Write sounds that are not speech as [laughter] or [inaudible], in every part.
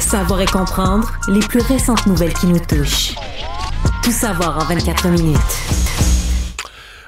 Savoir et comprendre les plus récentes nouvelles qui nous touchent. Tout savoir en 24 minutes.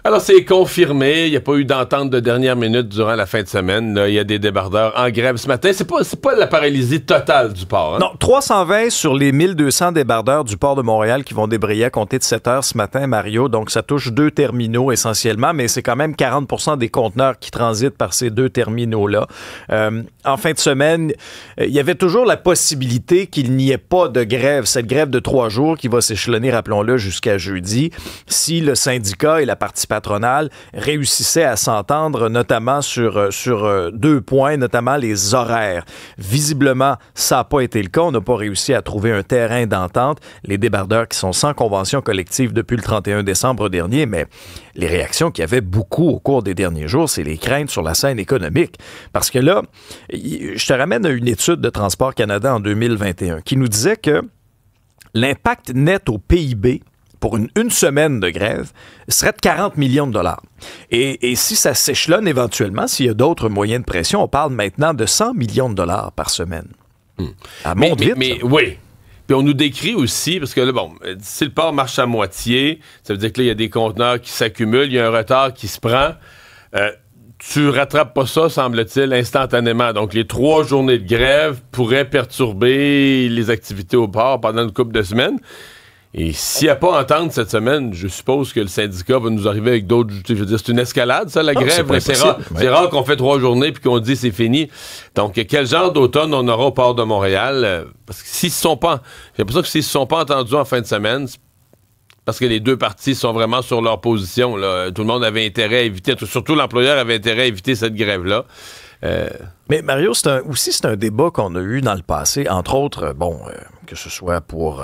Alors, c'est confirmé. Il n'y a pas eu d'entente de dernière minute durant la fin de semaine. Il y a des débardeurs en grève ce matin. C'est pas, pas la paralysie totale du port. Hein? Non, 320 sur les 1200 débardeurs du port de Montréal qui vont débrayer à compter de 7 heures ce matin, Mario. Donc, ça touche deux terminaux essentiellement, mais c'est quand même 40 des conteneurs qui transitent par ces deux terminaux-là. Euh, en fin de semaine, euh, il y avait toujours la possibilité qu'il n'y ait pas de grève. Cette grève de trois jours qui va s'échelonner, rappelons-le, jusqu'à jeudi. Si le syndicat et la participation réussissaient à s'entendre, notamment sur, euh, sur euh, deux points, notamment les horaires. Visiblement, ça n'a pas été le cas. On n'a pas réussi à trouver un terrain d'entente. Les débardeurs qui sont sans convention collective depuis le 31 décembre dernier, mais les réactions qu'il y avait beaucoup au cours des derniers jours, c'est les craintes sur la scène économique. Parce que là, je te ramène à une étude de Transport Canada en 2021 qui nous disait que l'impact net au PIB pour une, semaine de grève serait de 40 millions de dollars. Et, si ça s'échelonne éventuellement, s'il y a d'autres moyens de pression, on parle maintenant de 100 millions de dollars par semaine. Hmm. À mon mais, oui, puis on nous décrit aussi, parce que là, bon, si le port marche à moitié, ça veut dire qu'il y a des conteneurs qui s'accumulent, il y a un retard qui se prend. Tu euh, tu rattrapes pas ça, semble-t-il, instantanément. Donc, les trois journées de grève pourraient perturber les activités au port pendant une couple de semaines. Et s'il n'y a pas entendre cette semaine, je suppose que le syndicat va nous arriver avec d'autres. Je veux dire, c'est une escalade, ça, la ah, grève. C'est rare, qu'on fait trois journées puis qu'on dit c'est fini. Donc, quel genre d'automne on aura au port de Montréal? Euh, parce que s'ils ne sont pas. J'ai l'impression que s'ils ne sont pas entendus en fin de semaine, parce que les deux parties sont vraiment sur leur position. Tout le monde avait intérêt à éviter, surtout l'employeur avait intérêt à éviter cette grève-là. Euh, mais Mario, c'est aussi c'est un débat qu'on a eu dans le passé, entre autres, euh, bon, que ce soit pour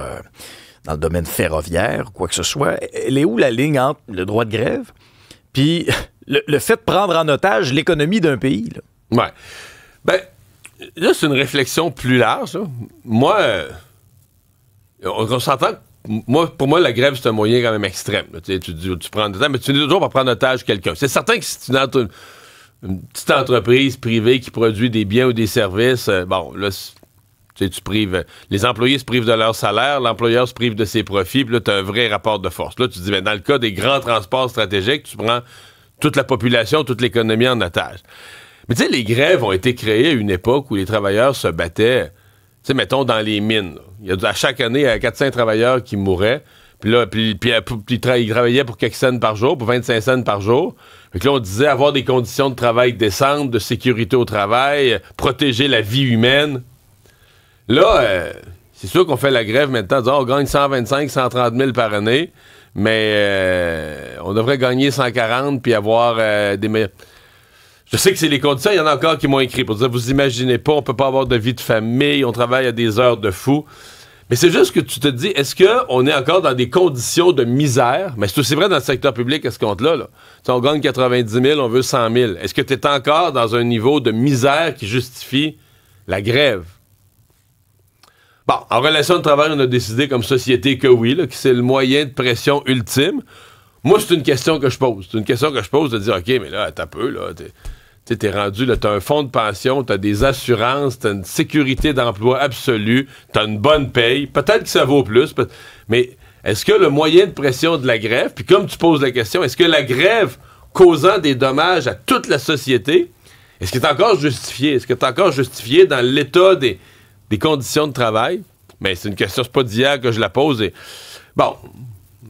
dans le domaine ferroviaire ou quoi que ce soit, elle est où la ligne entre le droit de grève puis [laughs] le, fait de prendre en otage l'économie d'un pays? Là? Ouais. Ben, là, c'est une réflexion plus large. Moi, euh, on, s'entend moi, pour moi, la grève, c'est un moyen quand même extrême. Tu, tu, prends temps, mais tu n'es toujours par prendre otage quelqu'un. C'est certain que si tu une, une petite entreprise privée qui produit des biens ou des services, euh, bon, là, tu prives, les employés se privent de leur salaire, l'employeur se prive de ses profits, puis là, tu as un vrai rapport de force. Là, tu dis, ben, dans le cas des grands transports stratégiques, tu prends toute la population, toute l'économie en otage. Mais tu sais, les grèves ont été créées à une époque où les travailleurs se battaient, tu sais, mettons, dans les mines. a, à chaque année, il y a 400 travailleurs qui mouraient. Puis là, ils travaillaient pour quelques cents par jour, pour 25 cents par jour. Fait que là, on disait avoir des conditions de travail décentes, de sécurité au travail, euh, protéger la vie humaine. Là, euh, c'est sûr qu'on fait la grève maintenant, on gagne 125, 130 000 par année, mais euh, on devrait gagner 140 puis avoir euh, des meilleurs. Je sais que c'est les conditions, il y en a encore qui m'ont écrit pour dire vous imaginez pas, on peut pas avoir de vie de famille, on travaille à des heures de fou. Mais c'est juste que tu te dis, est-ce qu'on est encore dans des conditions de misère? Mais c'est aussi vrai dans le secteur public à ce compte-là. Là. On gagne 90 000, on veut 100 000. Est-ce que tu es encore dans un niveau de misère qui justifie la grève? Bon, en relation de travail, on a décidé comme société que oui, que c'est le moyen de pression ultime. Moi, c'est une question que je pose. C'est une question que je pose de dire, OK, mais là, t'as peu, là, t'es, t'es rendu, là, t'as un fonds de pension, t'as des assurances, t'as une sécurité d'emploi absolue, t'as une bonne paye. Peut-être que ça vaut plus, mais est-ce que le moyen de pression de la grève, puis comme tu poses la question, est-ce que la grève causant des dommages à toute la société, est-ce que est encore justifié? Est-ce que est encore justifié dans l'état des conditions de travail. Mais c'est une question, c'est pas d'hier que je la pose. bon,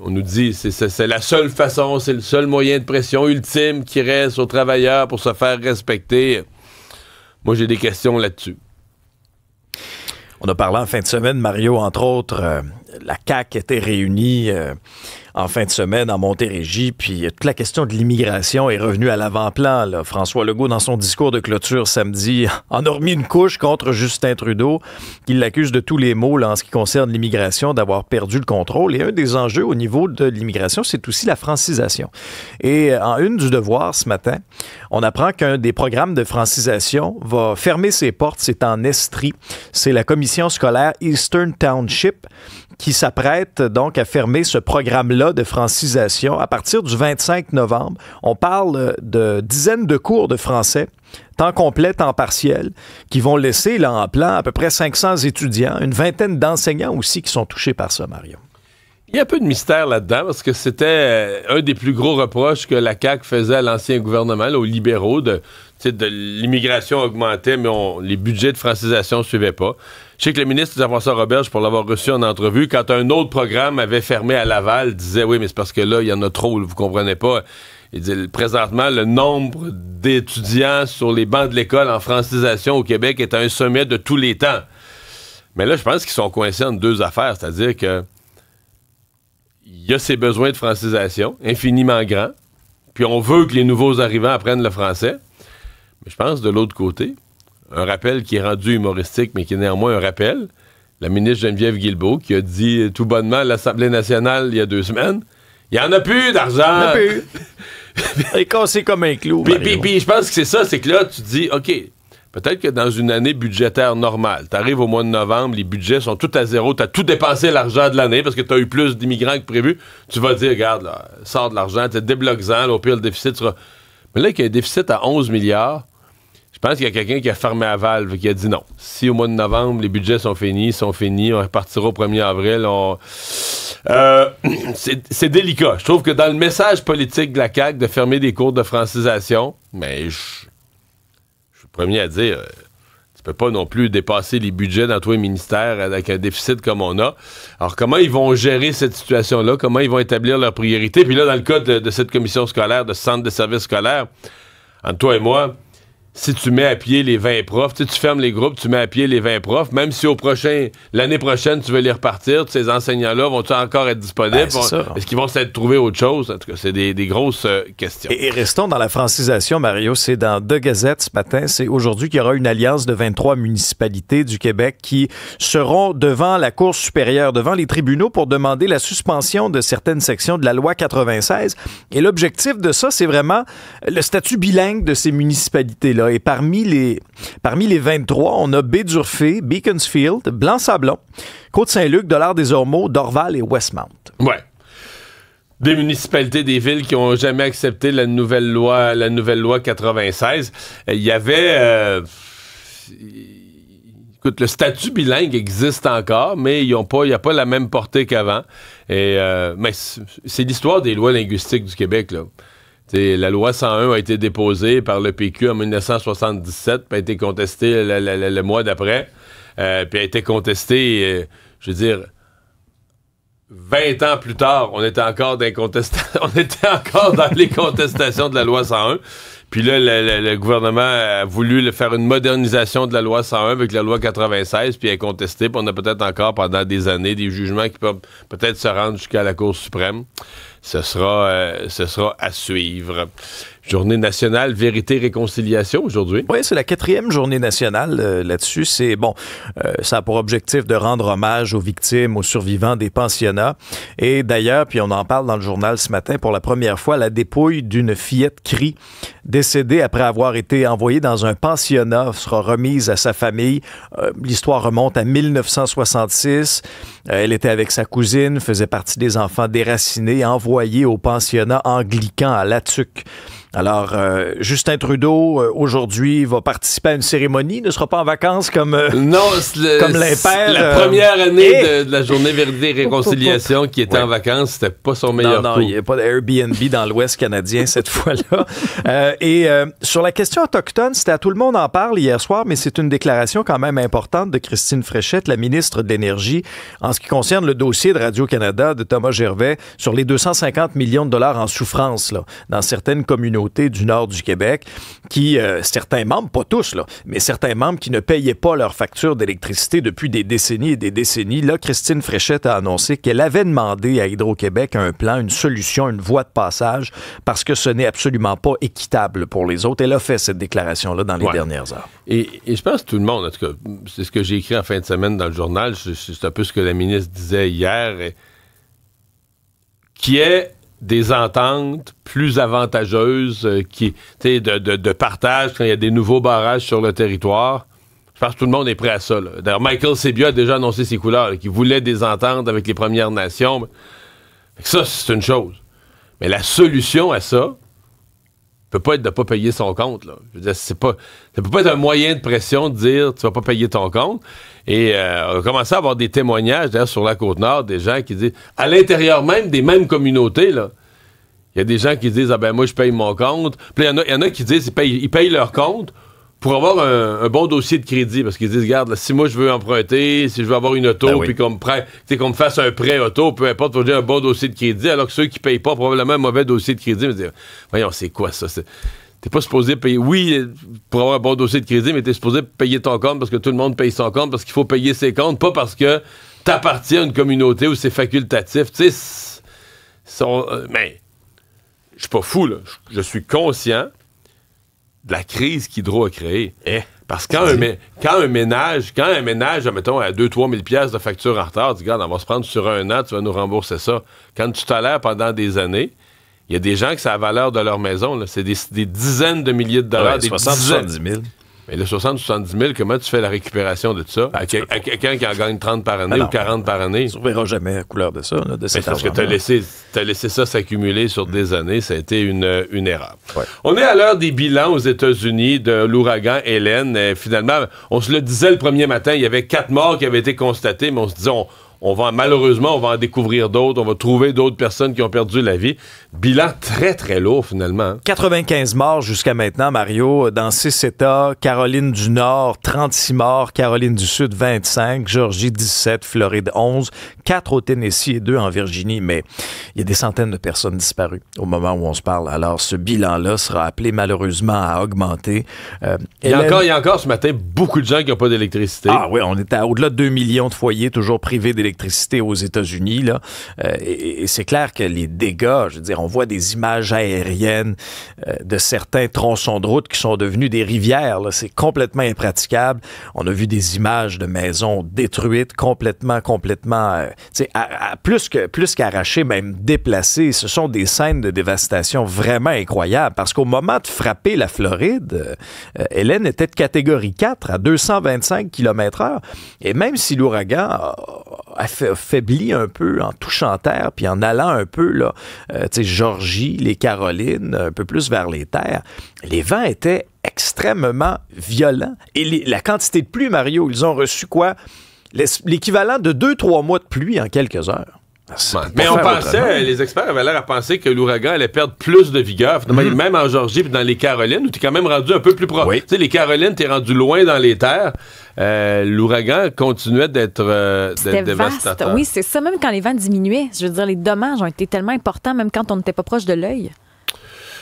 on nous dit c'est la seule façon, c'est le seul moyen de pression ultime qui reste aux travailleurs pour se faire respecter. Moi, j'ai des questions là-dessus. On a parlé en fin de semaine, Mario, entre autres, euh, la CAC était réunie. Euh, en fin de semaine en Montérégie. Puis toute la question de l'immigration est revenue à l'avant-plan. François Legault, dans son discours de clôture samedi, [laughs] en a remis une couche contre Justin Trudeau, qui l'accuse de tous les maux en ce qui concerne l'immigration, d'avoir perdu le contrôle. Et un des enjeux au niveau de l'immigration, c'est aussi la francisation. Et en une du devoir ce matin, on apprend qu'un des programmes de francisation va fermer ses portes. C'est en Estrie. C'est la commission scolaire Eastern Township qui s'apprête donc à fermer ce programme-là de francisation à partir du 25 novembre. On parle de dizaines de cours de français temps complet, temps partiel, qui vont laisser là en plan à peu près 500 étudiants, une vingtaine d'enseignants aussi qui sont touchés par ça, Mario. Il y a un peu de mystère là-dedans parce que c'était euh, un des plus gros reproches que la CAQ faisait à l'ancien gouvernement, aux libéraux, de, de l'immigration augmentait, mais les budgets de francisation ne suivaient pas. Je sais que le ministre France françois Roberge, pour l'avoir reçu en entrevue, quand un autre programme avait fermé à Laval, disait oui, mais c'est parce que là, il y en a trop, vous comprenez pas. Il dit présentement, le nombre d'étudiants sur les bancs de l'école en francisation au Québec est à un sommet de tous les temps. Mais là, je pense qu'ils sont coincés entre deux affaires, c'est-à-dire que il y a ces besoins de francisation, infiniment grands, puis on veut que les nouveaux arrivants apprennent le français. Mais je pense, de l'autre côté, un rappel qui est rendu humoristique, mais qui est néanmoins un rappel, la ministre Geneviève Guilbeault, qui a dit tout bonnement à l'Assemblée nationale il y a deux semaines, il n'y en a plus d'argent! Il n'y en a plus! [laughs] Et cassé comme un clou. Puis, je pense que c'est ça, c'est que là, tu dis, OK, Peut-être que dans une année budgétaire normale, tu arrives au mois de novembre, les budgets sont tous à zéro, tu as tout dépensé l'argent de l'année parce que tu as eu plus d'immigrants que prévu. Tu vas dire, regarde, là, sors de l'argent, débloque-en, au pire, le déficit sera. Mais là, qu'il y a un déficit à 11 milliards, je pense qu'il y a quelqu'un qui a fermé la valve, qui a dit non. Si au mois de novembre, les budgets sont finis, sont finis, on repartira au 1er avril, on. Euh, [clears throat] c'est délicat. Je trouve que dans le message politique de la CAQ de fermer des cours de francisation, mais je premier à dire euh, tu peux pas non plus dépasser les budgets dans tous les ministères avec un déficit comme on a. Alors, comment ils vont gérer cette situation-là? Comment ils vont établir leurs priorités? Puis là, dans le cas de, cette commission scolaire, de centre de services scolaires, entre toi et moi, si tu mets à pied les 20 profs, tu fermes les groupes, tu mets à pied les 20 profs, même si au prochain, l'année prochaine, tu veux les repartir, ces enseignants-là vont-ils encore être disponibles? Ben, est-ce qu'ils vont s'être trouvés autre chose? En tout cas, c'est des, grosses euh, questions. Et, restons dans la francisation, Mario. C'est dans deux gazettes ce matin. C'est aujourd'hui qu'il y aura une alliance de 23 municipalités du Québec qui seront devant la Cour supérieure, devant les tribunaux pour demander la suspension de certaines sections de la loi 96. Et l'objectif de ça, c'est vraiment le statut bilingue de ces municipalités-là et parmi les, 23, on a baie Beaconsfield, Blanc-Sablon, Côte-Saint-Luc, Dollard-des-Ormeaux, Dorval et Westmount. Ouais des municipalités, des villes qui n'ont jamais accepté la nouvelle loi, la nouvelle loi 96. Euh, il y avait, euh, écoute, le statut bilingue existe encore, mais ils ont pas, il n'y a pas la même portée qu'avant. Et euh, mais c'est l'histoire des lois linguistiques du Québec là la loi 101 a été déposée par le PQ en 1977, puis a été contestée le, mois d'après, euh, puis a été contestée, euh, je veux dire, 20 ans plus tard, [laughs] on était encore dans, les contestations de la loi 101. Puis là, le, gouvernement a voulu faire une modernisation de la loi 101 avec la loi 96, puis elle est contestée, puis on a peut-être encore pendant des années des jugements qui peuvent peut-être se rendre jusqu'à la Cour suprême ce sera, euh, ce sera à suivre. Journée nationale vérité réconciliation aujourd'hui. Oui, c'est la quatrième journée nationale euh, là-dessus. C'est bon, euh, ça a pour objectif de rendre hommage aux victimes, aux survivants des pensionnats. Et d'ailleurs, puis on en parle dans le journal ce matin pour la première fois, la dépouille d'une fillette crie, décédée après avoir été envoyée dans un pensionnat sera remise à sa famille. Euh, l'histoire remonte à 1966. elle était avec sa cousine, faisait partie des enfants déracinés, envoyés au pensionnat anglican à Latuc. Alors, euh, Justin Trudeau, euh, aujourd'hui, va participer à une cérémonie, ne sera pas en vacances comme, euh, [laughs] non, c'est comme La première année de, la journée Vérité et Réconciliation qui était en vacances, c'était pas son meilleur Non, non, il n'y a pas d'Airbnb dans l'Ouest canadien cette [laughs] fois-là. et sur la question autochtone, c'était à tout le monde en parle hier soir, mais c'est une déclaration quand même importante de Christine Fréchette, la ministre de l'Énergie, en ce qui concerne le dossier de Radio-Canada de Thomas Gervais sur les 250 millions de dollars en souffrance là, dans certaines communautés du nord du Québec qui, euh, certains membres, pas tous, là, mais certains membres qui ne payaient pas leurs factures d'électricité depuis des décennies et des décennies. Là, Christine Fréchette a annoncé qu'elle avait demandé à Hydro-Québec un plan, une solution, une voie de passage parce que ce n'est absolument pas équitable pour les autres. Elle a fait cette déclaration-là dans les dernières heures. Et, je pense que tout le monde, en tout cas, c'est ce que j'ai écrit en fin de semaine dans le journal, c'est un peu ce que la ministre disait hier, qui est des ententes plus avantageuses euh, de, de, partage quand il y a des nouveaux barrages sur le territoire. Je pense que tout le monde est prêt à ça. D'ailleurs, Michael Sebia a déjà annoncé ses couleurs, qu'il voulait des ententes avec les Premières Nations. Ça, c'est une chose. Mais la solution à ça peut pas être de pas payer son compte. Là. Je pas, ça peut pas être un moyen de pression de dire tu vas pas payer ton compte. Et euh, on a commencé à avoir des témoignages, sur la Côte-Nord, des gens qui disent, à l'intérieur même des mêmes communautés, là, il y a des gens qui disent, ah ben moi, je paye mon compte. Puis il y, en a qui disent, ils payent, leur compte pour avoir un, bon dossier de crédit, parce qu'ils disent, regarde, si moi je veux emprunter, si je veux avoir une auto, ben puis qu'on me, fasse un prêt auto, peu importe, faut dire un bon dossier de crédit, alors que ceux qui payent pas, probablement un mauvais dossier de crédit, me disent, voyons, c'est quoi ça? C'est t'es pas supposé payer. Oui, pour avoir un bon dossier de crédit, mais t'es supposé payer ton compte parce que tout le monde paye son compte, parce qu'il faut payer ses comptes, pas parce que t'appartiens à une communauté où c'est facultatif. Tu sais, euh, mais je suis pas fou, là. Je suis conscient de la crise qu'Hydro a créée. Eh, parce que quand un, ménage, quand un ménage, mettons, à 2-3 000 pièces de facture en retard, tu dis, on va se prendre sur un an, tu vas nous rembourser ça. Quand tu t'allais pendant des années, il y a des gens que c'est la valeur de leur maison. C'est des, dizaines de milliers de dollars. des 60, 70 000. Mais le 70 000, comment tu fais la récupération de tout ça? à, quelqu'un qui en gagne 30 par année ah ou 40 par année? On ne verra jamais la couleur de ça, Parce que tu as laissé, ça s'accumuler sur des mm. années. Ça a été une, euh, erreur. On est à l'heure des bilans aux États-Unis de l'ouragan Hélène. Euh, finalement, on se le disait le premier matin, il y avait quatre morts qui avaient été constatées, mais on se disait, va malheureusement, on va en découvrir d'autres, on va trouver d'autres personnes qui ont perdu la vie. Bilan très, très lourd, finalement. 95 hein. morts jusqu'à maintenant, Mario, dans six États. Caroline du Nord, 36 morts. Caroline du Sud, 25. Georgie, 17. Floride, 11. 4 au Tennessee et 2 en Virginie. Mais il y a des centaines de personnes disparues au moment où on se parle. Alors, ce bilan-là sera appelé malheureusement à augmenter. et euh, il, y a encore, il y a encore ce matin beaucoup de gens qui n'ont pas d'électricité. Ah oui, on est à au-delà de 2 millions de foyers toujours privés d'électricité aux États-Unis. là. Euh, et c'est clair que les dégâts, je veux dire, on voit des images aériennes euh, de certains tronçons de route qui sont devenus des rivières. C'est complètement impraticable. On a vu des images de maisons détruites, complètement, complètement, c'est euh, plus que plus qu'arrachées, même déplacées. Ce sont des scènes de dévastation vraiment incroyables parce qu'au moment de frapper la Floride, euh, Hélène était de catégorie 4 à 225 km/h. Et même si l'ouragan affaibli un peu en touchant terre, puis en allant un peu, là, euh, tu sais, Georgie, les Carolines, un peu plus vers les terres, les vents étaient extrêmement violents. Et la quantité de pluie, Mario, ils ont reçu quoi? L'équivalent de deux, trois mois de pluie en quelques heures. Ben, Mais on pensait, les experts avaient l'air à penser que l'ouragan allait perdre plus de vigueur, mhm. même en Georgie et dans les Carolines, où tu es quand même rendu un peu plus proche. Oui. Tu sais, les Carolines, tu es rendu loin dans les terres. Euh, l'ouragan continuait d'être euh, dévastateur. Oui, c'est ça. Même quand les vents diminuaient, je veux dire, les dommages ont été tellement importants, même quand on n'était pas proche de l'œil.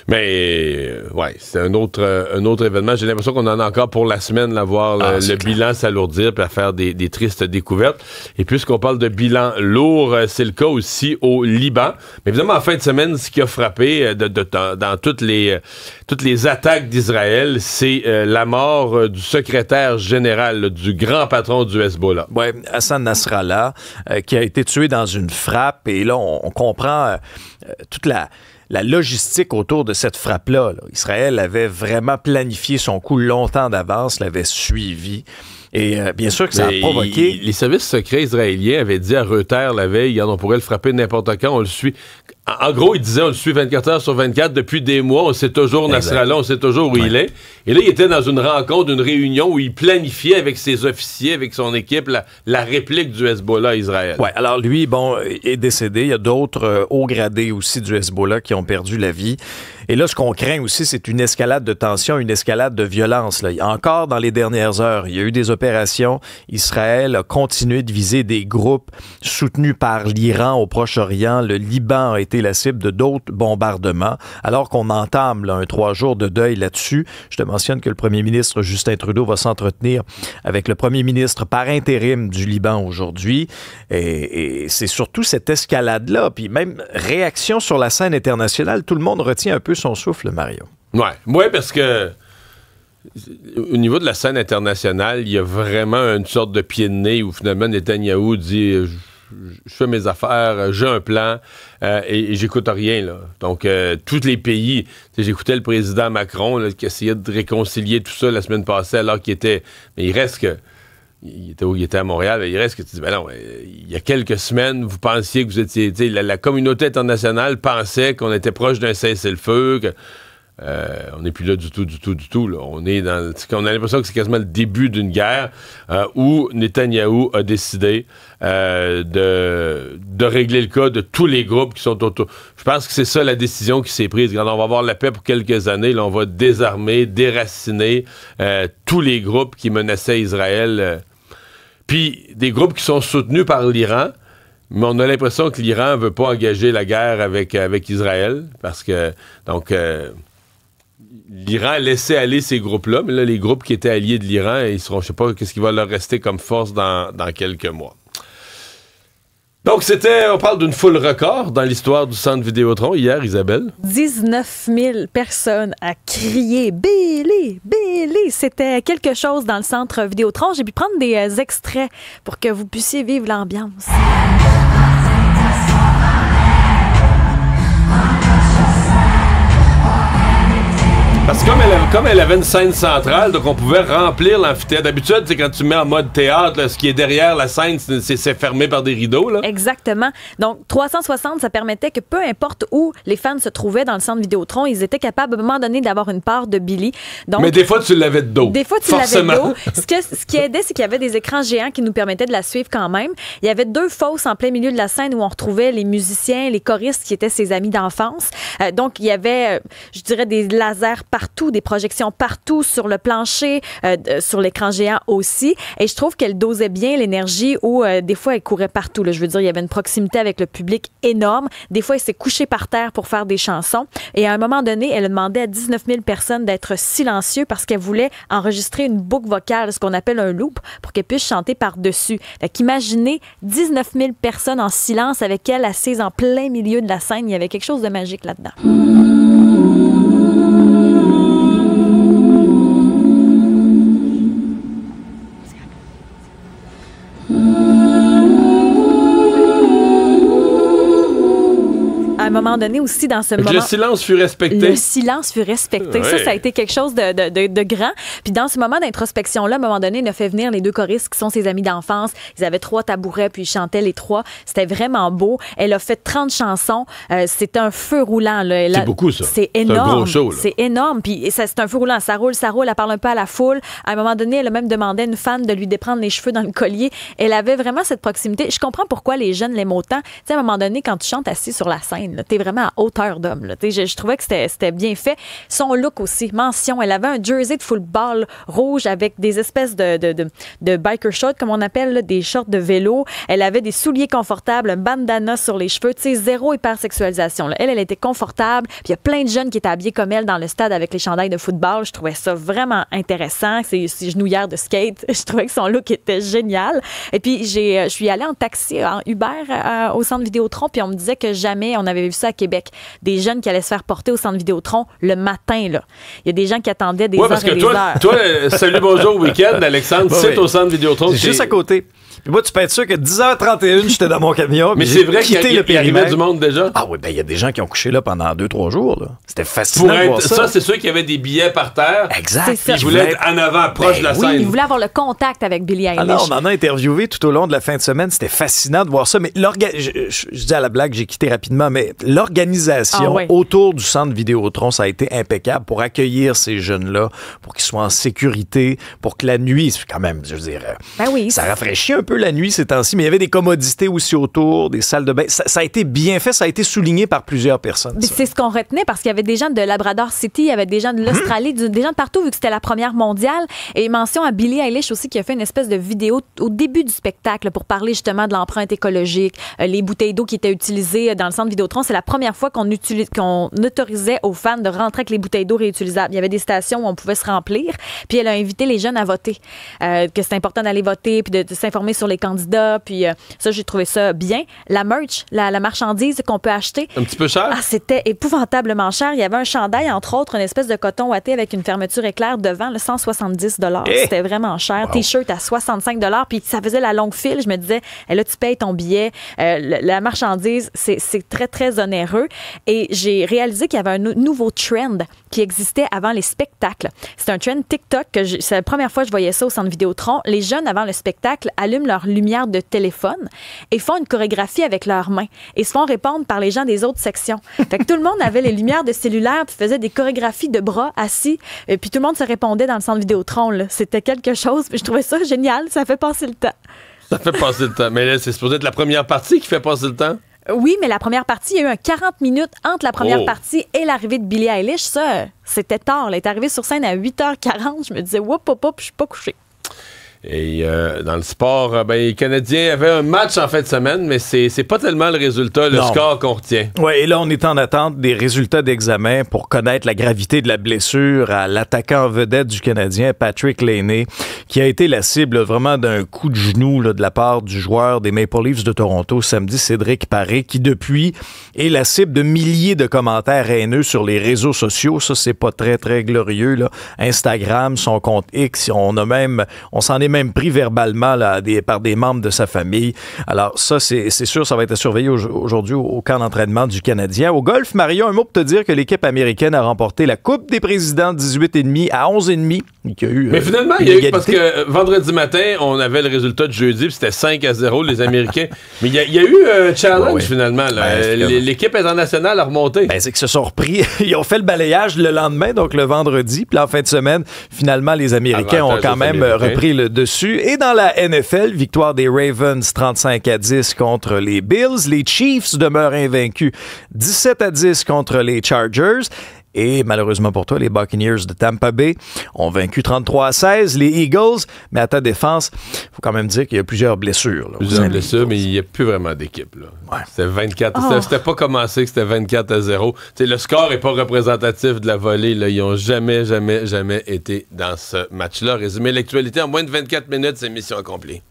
Mais, euh, ouais, c'est un autre, euh, un autre événement. J'ai l'impression qu'on en a encore pour la semaine à voir le, ah, bilan s'alourdir puis à faire des, tristes découvertes. Et puisqu'on parle de bilan lourd, euh, c'est le cas aussi au Liban. Mais évidemment, en fin de semaine, ce qui a frappé dans toutes les, toutes les attaques d'Israël, c'est la mort du secrétaire général, du grand patron du Hezbollah. Oui, Hassan Nasrallah, qui a été tué dans une frappe. Et là, on comprend toute la la logistique autour de cette frappe-là. Israël avait vraiment planifié son coup longtemps d'avance, l'avait suivi. Et euh, bien sûr que ça a provoqué. les services secrets israéliens avaient dit à Reuters la veille, on pourrait le frapper n'importe quand, on le suit en gros, il disait, on le suit 24 heures sur 24 depuis des mois, on sait toujours Nasrallah, on sait toujours où il est. Et là, il était dans une rencontre, une réunion où il planifiait avec ses officiers, avec son équipe, la, réplique du Hezbollah à Israël. Oui, alors lui, bon, est décédé. Il y a d'autres haut euh, hauts gradés aussi du Hezbollah qui ont perdu la vie. Et là, ce qu'on craint aussi, c'est une escalade de tension, une escalade de violence. Là. Encore dans les dernières heures, il y a eu des opérations. Israël a continué de viser des groupes soutenus par l'Iran au Proche-Orient. Le Liban a été la cible de d'autres bombardements, alors qu'on entame un trois jours de deuil là-dessus. Je te mentionne que le premier ministre Justin Trudeau va s'entretenir avec le premier ministre par intérim du Liban aujourd'hui. Et, c'est surtout cette escalade-là, puis même réaction sur la scène internationale, tout le monde retient un peu son souffle, Mario. Oui, ouais, parce que au niveau de la scène internationale, il y a vraiment une sorte de pied de nez où finalement Netanyahou dit euh, je fais mes affaires, euh, j'ai un plan euh, et, j'écoute rien. Là. Donc, euh, tous les pays, j'écoutais le président Macron qui essayait de réconcilier tout ça la semaine passée alors qu'il était... Mais il reste que... Il était, où, il était à Montréal, il reste que tu dis, ben il y a quelques semaines, vous pensiez que vous étiez... La, la communauté internationale pensait qu'on était proche d'un cessez-le-feu, euh, on n'est plus là du tout, du tout, du tout. On est dans. a l'impression que c'est quasiment le début d'une guerre euh, où Netanyahou a décidé euh, de, de régler le cas de tous les groupes qui sont autour. Je pense que c'est ça la décision qui s'est prise. Quand on va avoir la paix pour quelques années, on va désarmer, déraciner tous les groupes qui menaçaient Israël. Puis des groupes qui sont soutenus par l'Iran. Mais on a l'impression que l'Iran ne veut pas engager la guerre avec, avec Israël parce que donc l'Iran laissait aller ces groupes-là, mais là, les groupes qui étaient alliés de l'Iran, ils seront, je sais pas, qu'est-ce qui va leur rester comme force dans, quelques mois. Donc, c'était, on parle d'une foule record dans l'histoire du centre Vidéotron hier, Isabelle. 19 000 personnes à crier Billy, Billy, C'était quelque chose dans le centre Vidéotron. J'ai pu prendre des euh, extraits pour que vous puissiez vivre l'ambiance. Parce que comme elle, comme elle, avait une scène centrale, donc on pouvait remplir l'amphithéâtre. D'habitude, c'est quand tu mets en mode théâtre, ce qui est derrière la scène, c'est fermé par des rideaux. Exactement. Donc 360, ça permettait que peu importe où les fans se trouvaient dans le centre Vidéotron, ils étaient capables à un moment donné d'avoir une part de Billy. Donc, Mais des fois, tu l'avais de dos. Des fois, tu l'avais de dos. Ce, ce qui aidait, c'est qu'il y avait des écrans géants qui nous permettaient de la suivre quand même. Il y avait deux fosses en plein milieu de la scène où on retrouvait les musiciens, les choristes qui étaient ses amis d'enfance. Euh, donc, il y avait, euh, je dirais, des lasers partout des projections partout sur le plancher, euh, sur l'écran géant aussi. Et je trouve qu'elle dosait bien l'énergie où euh, des fois elle courait partout. Je veux dire, il y avait une proximité avec le public énorme. Des fois, elle s'est couchée par terre pour faire des chansons. Et à un moment donné, elle demandait à 19 000 personnes d'être silencieux parce qu'elle voulait enregistrer une boucle vocale, ce qu'on appelle un loop, pour qu'elle puisse chanter par-dessus. Imaginez 19 000 personnes en silence avec elle assise en plein milieu de la scène. Il y avait quelque chose de magique là-dedans. un moment donné aussi, dans ce moment. Le silence fut respecté. Le silence fut respecté. Ça, ça a été quelque chose de, de, de, grand. Puis dans ce moment d'introspection-là, à un moment donné, il a fait venir les deux choristes qui sont ses amis d'enfance. Ils avaient trois tabourets, puis ils chantaient les trois. C'était vraiment beau. Elle a fait 30 chansons. Euh, c'est un feu roulant. C'est beaucoup, ça. C'est énorme. C'est énorme. Puis c'est un feu roulant. Ça roule, ça roule. Elle parle un peu à la foule. À un moment donné, elle a même demandé à une fan de lui déprendre les cheveux dans le collier. Elle avait vraiment cette proximité. Je comprends pourquoi les jeunes l'aiment autant. Tu à un moment donné, quand tu chantes assis sur la scène, T'es vraiment à hauteur d'homme. Je, je trouvais que c'était bien fait. Son look aussi, mention. Elle avait un jersey de football rouge avec des espèces de, de, de, biker shorts, comme on appelle, des shorts de vélo. Elle avait des souliers confortables, un bandana sur les cheveux. Tu sais, zéro hypersexualisation. Elle, elle était confortable. Puis il y a plein de jeunes qui étaient habillés comme elle dans le stade avec les chandails de football. Je trouvais ça vraiment intéressant. c'est genouillères de skate, [laughs] je trouvais que son look était génial. Et puis, euh, je suis allée en taxi, en Uber, euh, au centre Vidéotron, puis on me disait que jamais on avait ça à Québec. Des jeunes qui allaient se faire porter au centre Vidéotron le matin, là. Il y a des gens qui attendaient des ouais, heures parce que toi, Toi, euh, salut, bonjour, [laughs] week-end, Alexandre, c'est au centre Vidéotron. Juste à côté. Puis moi, tu peux être sûr que 10h31, j'étais dans mon camion. Mais c'est vrai qu'il y, y, du monde déjà. Ah oui, ben il y a des gens qui ont couché là pendant 2-3 jours. là. C'était fascinant. de voir ça, ça c'est sûr qu'il y avait des billets par terre. Exact. Ils voulaient être en avant, proche de la ben oui, scène. Ils voulaient avoir le contact avec Billy Eilish. on en a interviewé tout au long de la fin de semaine. C'était fascinant de voir ça. Mais je, je dis à la blague, j'ai quitté rapidement, mais l'organisation ah autour du centre Vidéotron, ça a été impeccable pour accueillir ces jeunes-là, pour qu'ils soient en sécurité, pour que la nuit, quand même, je veux dire, euh, ben oui. ça rafraîchit un peu la nuit ces temps-ci, mais il y avait des commodités aussi autour, des salles de bain. Ça, a été bien fait, ça a été souligné par plusieurs personnes. C'est ce qu'on retenait parce qu'il y avait des gens de Labrador City, il y avait des gens de hum. l'Australie, des gens de partout, vu que c'était la première mondiale. Et mention à Billy Eilish aussi qui a fait une espèce de vidéo au début du spectacle pour parler justement de l'empreinte écologique, euh, les bouteilles d'eau qui étaient utilisées euh, dans le centre Vidéotron c'est la première fois qu'on autorisait aux fans de rentrer avec les bouteilles d'eau réutilisables. Il y avait des stations où on pouvait se remplir, puis elle a invité les jeunes à voter, euh, que c'est important d'aller voter, puis de, s'informer sur les candidats, puis euh, ça, j'ai trouvé ça bien. La merch, la, marchandise qu'on peut acheter. Un petit peu cher? Ah, c'était épouvantablement cher. Il y avait un chandail, entre autres, une espèce de coton ouaté avec une fermeture éclair devant, le 170 dollars. Eh! C'était vraiment cher. T-shirt à 65 puis ça faisait la longue file. Je me disais, eh, là, tu payes ton billet. Euh, la marchandise, c'est très, très et j'ai réalisé qu'il y avait un nouveau trend qui existait avant les spectacles. C'est un trend TikTok que c'est la première fois que je voyais ça au centre Vidéotron. Les jeunes avant le spectacle allument leur lumière de téléphone et font une chorégraphie avec leurs mains et se font répondre par les gens des autres sections. [laughs] Fait tout le monde avait les lumières de cellulaire puis faisait des chorégraphies de bras assis et puis tout le monde se répondait dans le centre Vidéotron. C'était quelque chose. je trouvais ça génial. Ça fait passer le temps. Ça fait passer le temps. Mais là, c'est supposé être la première partie qui fait passer le temps. Oui, mais la première partie, il y a eu un 40 minutes entre la première oh. partie et l'arrivée de Billie Eilish. Ça, c'était tard. Elle est arrivée sur scène à 8h40. Je me disais, whoop, hop, je suis pas couchée. Et euh, dans le sport, euh, ben, les Canadiens avaient un match en fin de semaine, mais c'est, pas tellement le résultat, le score qu'on retient. Oui, et là, on est en attente des résultats d'examen pour connaître la gravité de la blessure à l'attaquant vedette du Canadien, Patrick Laney, qui a été la cible vraiment d'un coup de genou de la part du joueur des Maple Leafs de Toronto samedi, Cédric Paré, qui depuis est la cible de milliers de commentaires haineux sur les réseaux sociaux. Ça, c'est pas très, très glorieux. Là. Instagram, son compte X, on a même, on s'en est même pris verbalement par des membres de sa famille. Alors ça, c'est sûr, ça va être surveillé aujourd'hui au, camp d'entraînement du Canadien. Au golf, Mario, un mot pour te dire que l'équipe américaine a remporté la Coupe des présidents 18,5 à 11,5. Mais finalement, il y a eu, euh, parce que euh, vendredi matin, on avait le résultat de jeudi, puis c'était 5 à 0, les Américains. [laughs] Mais il y, a, eu euh, un challenge, finalement. Ben, l'équipe internationale a remonté. Ben, c'est que se sont repris. [laughs] Ils ont fait le balayage le lendemain, donc le vendredi, puis en fin de semaine, finalement, les Américains ont quand même repris le et dans la NFL, victoire des Ravens 35 à 10 contre les Bills. Les Chiefs demeurent invaincus 17 à 10 contre les Chargers. Et malheureusement pour toi, les Buccaneers de Tampa Bay ont vaincu 33 à 16. Les Eagles, mais à ta défense, il faut quand même dire qu'il y a plusieurs blessures. plusieurs blessures, mais il n'y a plus vraiment d'équipe. C'était 24. Ah. C'était pas commencé que c'était 24 à 0. le score n'est pas représentatif de la volée. Ils n'ont jamais, jamais, jamais été dans ce match-là. résumé l'actualité en moins de 24 minutes, c'est mission accomplie.